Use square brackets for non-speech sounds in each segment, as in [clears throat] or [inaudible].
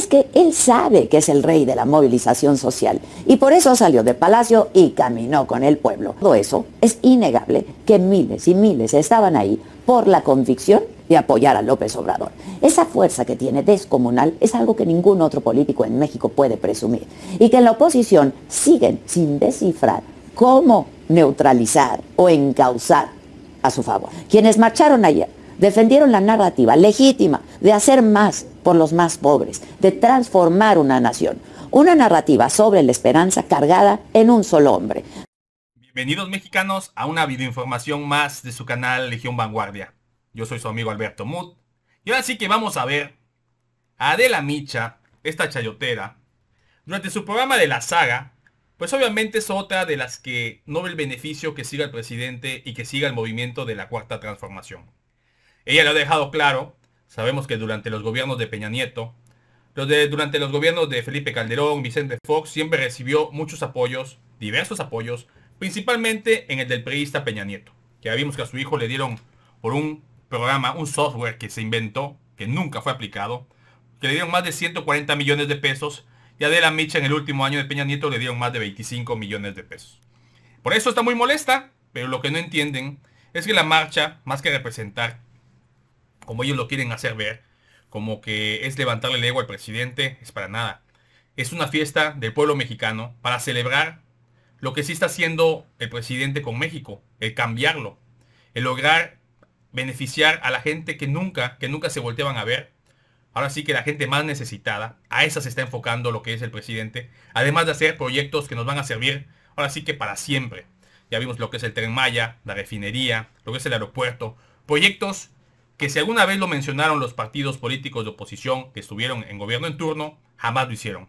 es que él sabe que es el rey de la movilización social y por eso salió de Palacio y caminó con el pueblo. Todo eso es innegable que miles y miles estaban ahí por la convicción de apoyar a López Obrador. Esa fuerza que tiene descomunal es algo que ningún otro político en México puede presumir y que en la oposición siguen sin descifrar cómo neutralizar o encauzar a su favor. Quienes marcharon ayer defendieron la narrativa legítima de hacer más por los más pobres, de transformar una nación, una narrativa sobre la esperanza cargada en un solo hombre. Bienvenidos mexicanos a una videoinformación más de su canal Legión Vanguardia. Yo soy su amigo Alberto Muth. y ahora sí que vamos a ver a Adela Micha, esta chayotera, durante su programa de la saga, pues obviamente es otra de las que no ve el beneficio que siga el presidente y que siga el movimiento de la cuarta transformación. Ella lo ha dejado claro. Sabemos que durante los gobiernos de Peña Nieto, de, durante los gobiernos de Felipe Calderón, Vicente Fox, siempre recibió muchos apoyos, diversos apoyos, principalmente en el del periodista Peña Nieto. Ya vimos que a su hijo le dieron por un programa, un software que se inventó, que nunca fue aplicado, que le dieron más de 140 millones de pesos y a Adela Micha en el último año de Peña Nieto le dieron más de 25 millones de pesos. Por eso está muy molesta, pero lo que no entienden es que la marcha, más que representar como ellos lo quieren hacer ver, como que es levantarle el ego al presidente, es para nada. Es una fiesta del pueblo mexicano para celebrar lo que sí está haciendo el presidente con México, el cambiarlo, el lograr beneficiar a la gente que nunca, que nunca se volteaban a ver. Ahora sí que la gente más necesitada, a esa se está enfocando lo que es el presidente, además de hacer proyectos que nos van a servir, ahora sí que para siempre. Ya vimos lo que es el tren Maya, la refinería, lo que es el aeropuerto, proyectos que si alguna vez lo mencionaron los partidos políticos de oposición que estuvieron en gobierno en turno, jamás lo hicieron.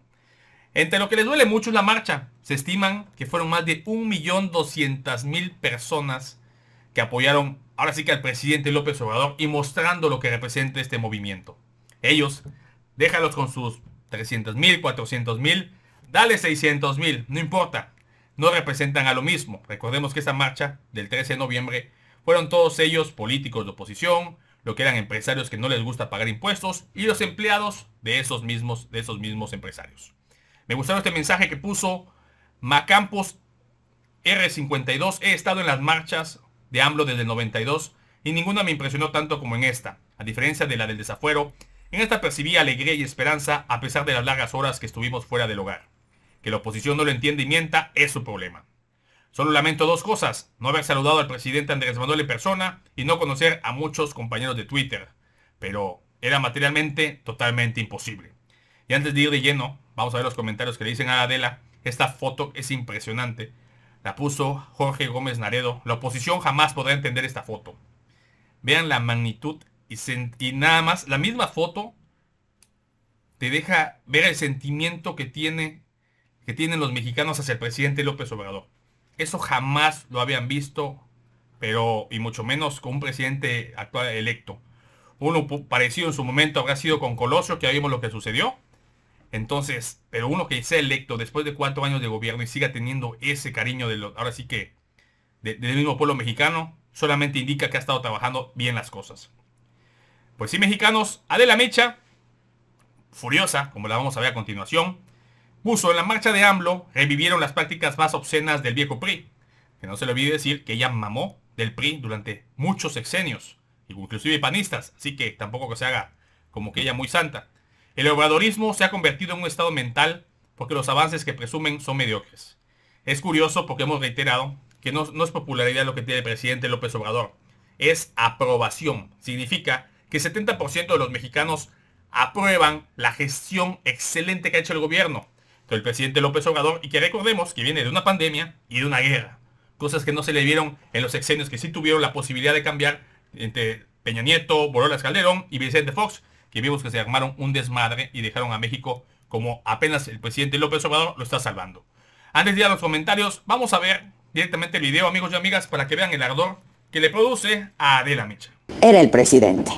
Entre lo que les duele mucho es la marcha. Se estiman que fueron más de 1.200.000 personas que apoyaron ahora sí que al presidente López Obrador y mostrando lo que representa este movimiento. Ellos, déjalos con sus 300.000, 400.000, dale 600.000, no importa. No representan a lo mismo. Recordemos que esa marcha del 13 de noviembre fueron todos ellos políticos de oposición, lo que eran empresarios que no les gusta pagar impuestos y los empleados de esos mismos, de esos mismos empresarios. Me gustaron este mensaje que puso Macampos R52. He estado en las marchas de AMLO desde el 92 y ninguna me impresionó tanto como en esta, a diferencia de la del desafuero. En esta percibí alegría y esperanza a pesar de las largas horas que estuvimos fuera del hogar. Que la oposición no lo entiende y mienta es su problema. Solo lamento dos cosas, no haber saludado al presidente Andrés Manuel en persona y no conocer a muchos compañeros de Twitter, pero era materialmente totalmente imposible. Y antes de ir de lleno, vamos a ver los comentarios que le dicen a Adela. Esta foto es impresionante. La puso Jorge Gómez Naredo. La oposición jamás podrá entender esta foto. Vean la magnitud y, nada más. La misma foto te deja ver el sentimiento que, tiene, que tienen los mexicanos hacia el presidente López Obrador. Eso jamás lo habían visto, pero y mucho menos con un presidente actual electo. Uno parecido en su momento habrá sido con Colosio, que ya vimos lo que sucedió. Entonces, pero uno que sea electo después de cuatro años de gobierno y siga teniendo ese cariño de ahora sí que del mismo pueblo mexicano, solamente indica que ha estado trabajando bien las cosas. Pues sí, mexicanos, Adela Mecha, furiosa, como la vamos a ver a continuación, Buso, en la marcha de AMLO revivieron las prácticas más obscenas del viejo PRI. Que no se le olvide decir que ella mamó del PRI durante muchos sexenios, inclusive panistas, así que tampoco que se haga como que ella muy santa. El obradorismo se ha convertido en un estado mental porque los avances que presumen son mediocres. Es curioso porque hemos reiterado que no, no es popularidad lo que tiene el presidente López Obrador, es aprobación. Significa que 70% de los mexicanos aprueban la gestión excelente que ha hecho el gobierno el presidente López Obrador y que recordemos que viene de una pandemia y de una guerra. Cosas que no se le vieron en los exenios que sí tuvieron la posibilidad de cambiar entre Peña Nieto, Borolas Calderón y Vicente Fox, que vimos que se armaron un desmadre y dejaron a México como apenas el presidente López Obrador lo está salvando. Antes de ir a los comentarios, vamos a ver directamente el video, amigos y amigas, para que vean el ardor que le produce a Adela Micha. Era el presidente,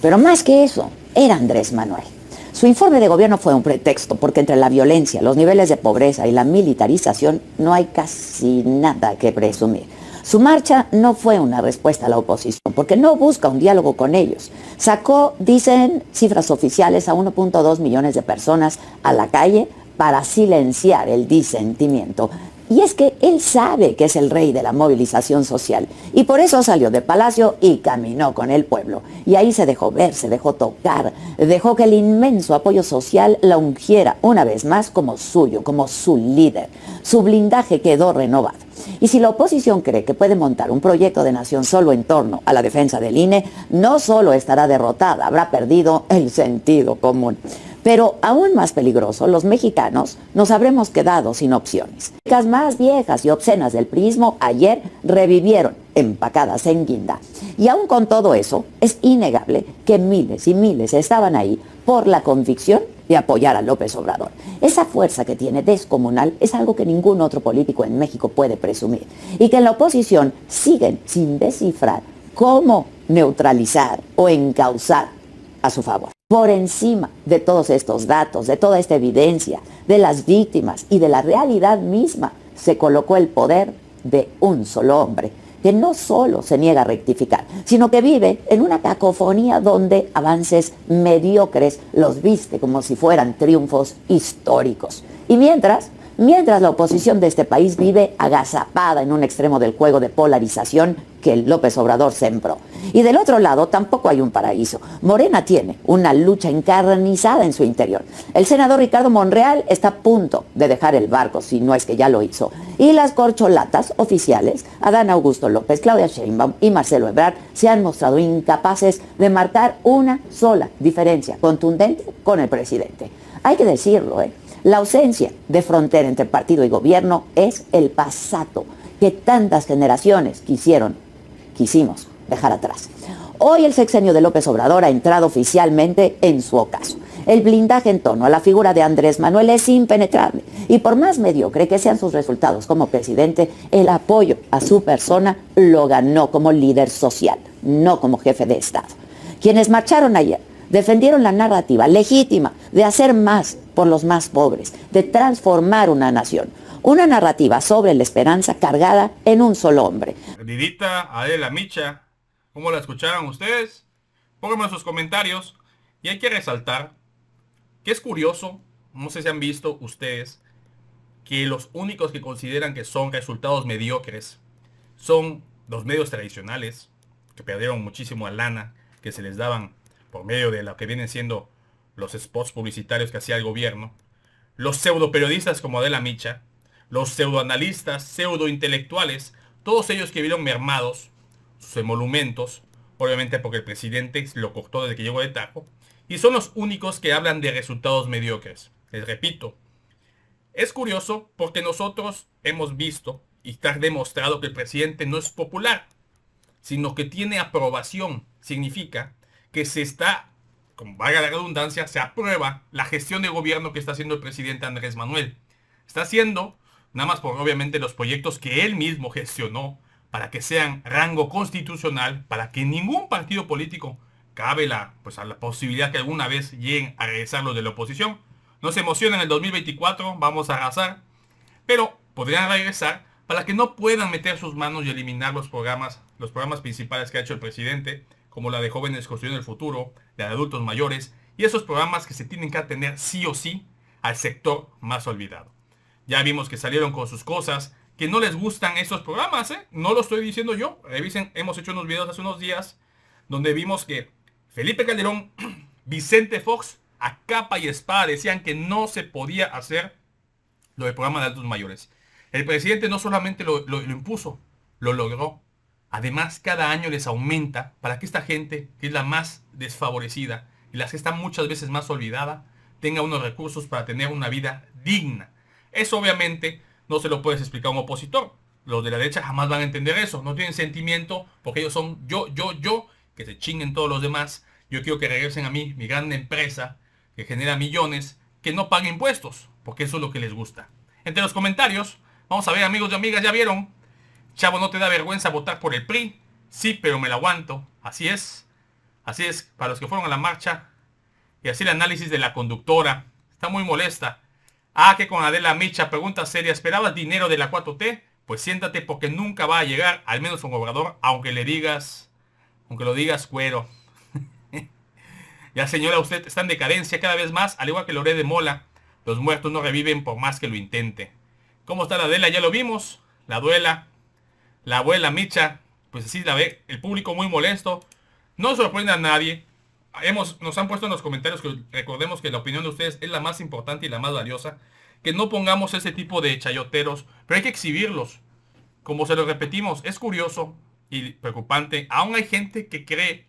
pero más que eso, era Andrés Manuel. Su informe de gobierno fue un pretexto, porque entre la violencia, los niveles de pobreza y la militarización no hay casi nada que presumir. Su marcha no fue una respuesta a la oposición, porque no busca un diálogo con ellos. Sacó, dicen cifras oficiales, a 1.2 millones de personas a la calle para silenciar el disentimiento y es que él sabe que es el rey de la movilización social. Y por eso salió de palacio y caminó con el pueblo. Y ahí se dejó ver, se dejó tocar, dejó que el inmenso apoyo social la ungiera una vez más como suyo, como su líder. Su blindaje quedó renovado. Y si la oposición cree que puede montar un proyecto de nación solo en torno a la defensa del INE, no solo estará derrotada, habrá perdido el sentido común. Pero aún más peligroso, los mexicanos nos habremos quedado sin opciones. Las más viejas y obscenas del prismo ayer revivieron, empacadas en guinda. Y aún con todo eso, es innegable que miles y miles estaban ahí por la convicción de apoyar a López Obrador. Esa fuerza que tiene descomunal es algo que ningún otro político en México puede presumir y que en la oposición siguen sin descifrar cómo neutralizar o encauzar a su favor por encima de todos estos datos, de toda esta evidencia, de las víctimas y de la realidad misma, se colocó el poder de un solo hombre, que no solo se niega a rectificar, sino que vive en una cacofonía donde avances mediocres los viste como si fueran triunfos históricos. Y mientras, mientras la oposición de este país vive agazapada en un extremo del juego de polarización que el López Obrador sembró. Y del otro lado tampoco hay un paraíso. Morena tiene una lucha encarnizada en su interior. El senador Ricardo Monreal está a punto de dejar el barco, si no es que ya lo hizo. Y las corcholatas oficiales, Adán Augusto López, Claudia Sheinbaum y Marcelo Ebrard, se han mostrado incapaces de marcar una sola diferencia contundente con el presidente. Hay que decirlo, ¿eh? La ausencia de frontera entre partido y gobierno es el pasato que tantas generaciones quisieron quisimos dejar atrás. Hoy el sexenio de López Obrador ha entrado oficialmente en su ocaso. El blindaje en tono a la figura de Andrés Manuel es impenetrable y por más mediocre que sean sus resultados como presidente, el apoyo a su persona lo ganó como líder social, no como jefe de Estado. Quienes marcharon ayer defendieron la narrativa legítima de hacer más por los más pobres, de transformar una nación, una narrativa sobre la esperanza cargada en un solo hombre, Didita, Adela, Micha, ¿cómo la escucharon ustedes? Pónganme sus comentarios. Y hay que resaltar que es curioso, no sé si han visto ustedes, que los únicos que consideran que son resultados mediocres son los medios tradicionales, que perdieron muchísimo a lana que se les daban por medio de lo que vienen siendo los spots publicitarios que hacía el gobierno, los pseudo periodistas como Adela Micha, los pseudoanalistas, intelectuales, todos ellos que vieron mermados sus emolumentos, obviamente porque el presidente lo cortó desde que llegó de etapa, y son los únicos que hablan de resultados mediocres. Les repito, es curioso porque nosotros hemos visto y está demostrado que el presidente no es popular, sino que tiene aprobación. Significa que se está, con valga la redundancia, se aprueba la gestión de gobierno que está haciendo el presidente Andrés Manuel. Está haciendo nada más por obviamente los proyectos que él mismo gestionó para que sean rango constitucional, para que ningún partido político cabe la, pues, la posibilidad que alguna vez lleguen a regresar los de la oposición. No se emocionen en el 2024, vamos a arrasar, pero podrían regresar para que no puedan meter sus manos y eliminar los programas, los programas principales que ha hecho el presidente, como la de jóvenes construyendo el futuro, la de adultos mayores, y esos programas que se tienen que atender sí o sí al sector más olvidado. Ya vimos que salieron con sus cosas, que no les gustan esos programas, ¿eh? No lo estoy diciendo yo. Revisen, hemos hecho unos videos hace unos días donde vimos que Felipe Calderón, [clears throat] Vicente Fox, a capa y espada decían que no se podía hacer lo del programa de adultos mayores. El presidente no solamente lo, impuso, lo logró. Además, cada año les aumenta para que esta gente, que es la más desfavorecida y la que está muchas veces más olvidada, tenga unos recursos para tener una vida digna. Eso obviamente no se lo puedes explicar a un opositor. Los de la derecha jamás van a entender eso. No tienen sentimiento porque ellos son yo, yo, yo, que se chinguen todos los demás. Yo quiero que regresen a mí mi gran empresa que genera millones, que no pague impuestos, porque eso es lo que les gusta. Entre los comentarios, vamos a ver amigos y amigas, ya vieron. Chavo, ¿no te da vergüenza votar por el PRI? Sí, pero me la aguanto. Así es. Así es, para los que fueron a la marcha. Y así el análisis de la conductora. Está muy molesta. Ah, que con Adela Micha, pregunta seria, ¿esperabas dinero de la 4T? Pues siéntate porque nunca va a llegar, al menos un cobrador, aunque le digas, aunque lo digas cuero. [laughs] ya señora, usted está en decadencia cada vez más, al igual que Loré de Mola. Los muertos no reviven por más que lo intente. ¿Cómo está la Adela? Ya lo vimos. La duela. La abuela Micha. Pues así la ve. El público muy molesto. No sorprende a nadie nos han puesto en los comentarios que recordemos que la opinión de ustedes es la más importante y la más valiosa. Que no pongamos ese tipo de chayoteros, pero hay que exhibirlos. Como se lo repetimos, es curioso y preocupante. Aún hay gente que cree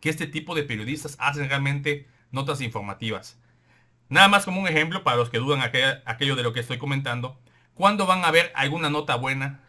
que este tipo de periodistas hacen realmente notas informativas. Nada más como un ejemplo para los que dudan aquello de lo que estoy comentando. ¿Cuándo van a ver alguna nota buena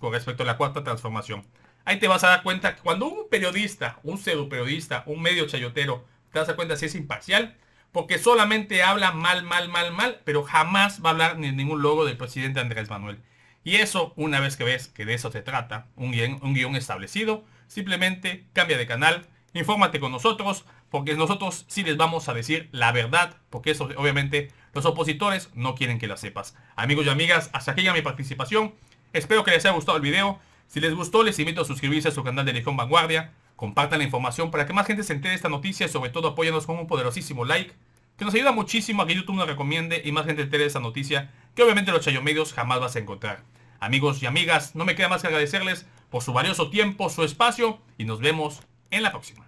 con respecto a la cuarta transformación? ahí te vas a dar cuenta que cuando un periodista, un pseudo periodista, un medio chayotero, te das cuenta si es imparcial, porque solamente habla mal, mal, mal, mal, pero jamás va a hablar ni ningún logo del presidente Andrés Manuel. Y eso, una vez que ves que de eso se trata, un un guión establecido, simplemente cambia de canal, infórmate con nosotros, porque nosotros sí les vamos a decir la verdad, porque eso obviamente los opositores no quieren que la sepas. Amigos y amigas, hasta aquí ya mi participación. Espero que les haya gustado el video. Si les gustó, les invito a suscribirse a su canal de Legión Vanguardia. Compartan la información para que más gente se entere de esta noticia y sobre todo apóyanos con un poderosísimo like, que nos ayuda muchísimo a que YouTube nos recomiende y más gente entere de esta noticia que obviamente los Chayomedios jamás vas a encontrar. Amigos y amigas, no me queda más que agradecerles por su valioso tiempo, su espacio y nos vemos en la próxima.